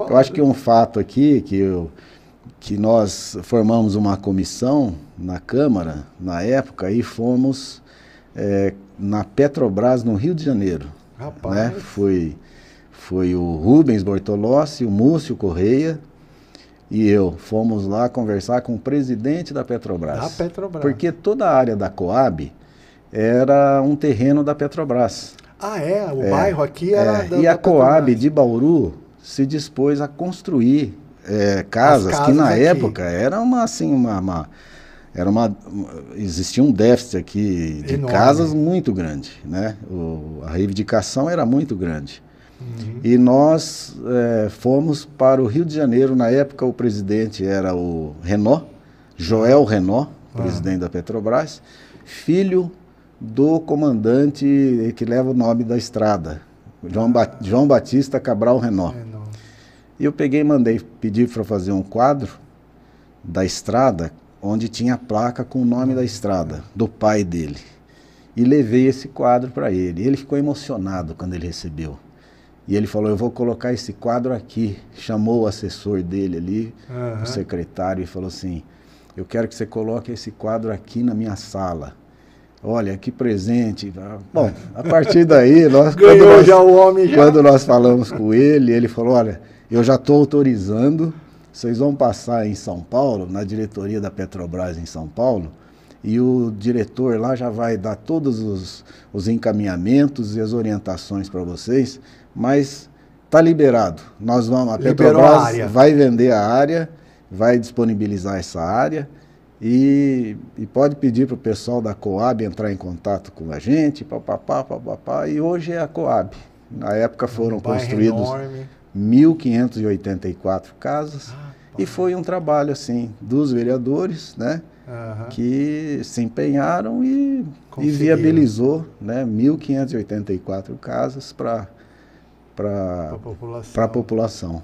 Eu acho que um fato aqui que, eu, que nós formamos uma comissão na Câmara, na época, e fomos é, na Petrobras, no Rio de Janeiro. Né? Rapaz. Né? Foi, foi o Rubens Bortolossi, o Múcio Correia e eu. Fomos lá conversar com o presidente da Petrobras. Da Petrobras. Porque toda a área da Coab era um terreno da Petrobras. Ah, é? O é, bairro aqui era. É, da, e a Coab de Bauru se dispôs a construir é, casas, casas, que na aqui. época era uma assim uma, uma, era uma existia um déficit aqui de Enorme. casas muito grande, né? O, a reivindicação era muito grande. Uhum. E nós é, fomos para o Rio de Janeiro. Na época, o presidente era o Renault, Joel uhum. Renault, ah. presidente da Petrobras, filho do comandante que leva o nome da estrada, João, ba João Batista Cabral Renault. E eu peguei e mandei pedir para fazer um quadro da estrada, onde tinha a placa com o nome da estrada, do pai dele. E levei esse quadro para ele. Ele ficou emocionado quando ele recebeu. E ele falou: Eu vou colocar esse quadro aqui. Chamou o assessor dele ali, uhum. o secretário, e falou assim: Eu quero que você coloque esse quadro aqui na minha sala. Olha, que presente. Tá? Bom, a partir daí, nós, quando, nós, já o homem já. quando nós falamos com ele, ele falou: olha, eu já estou autorizando, vocês vão passar em São Paulo, na diretoria da Petrobras em São Paulo, e o diretor lá já vai dar todos os, os encaminhamentos e as orientações para vocês, mas está liberado. Nós vamos, a Liberou Petrobras a vai vender a área, vai disponibilizar essa área e, e pode pedir para o pessoal da Coab entrar em contato com a gente, papapá, papapá. E hoje é a Coab. Na época foram um construídos enorme. 1.584 casas. Ah, e foi um trabalho, assim, dos vereadores, né? Uhum. que se empenharam e, e viabilizou né, 1.584 casas para a população. população.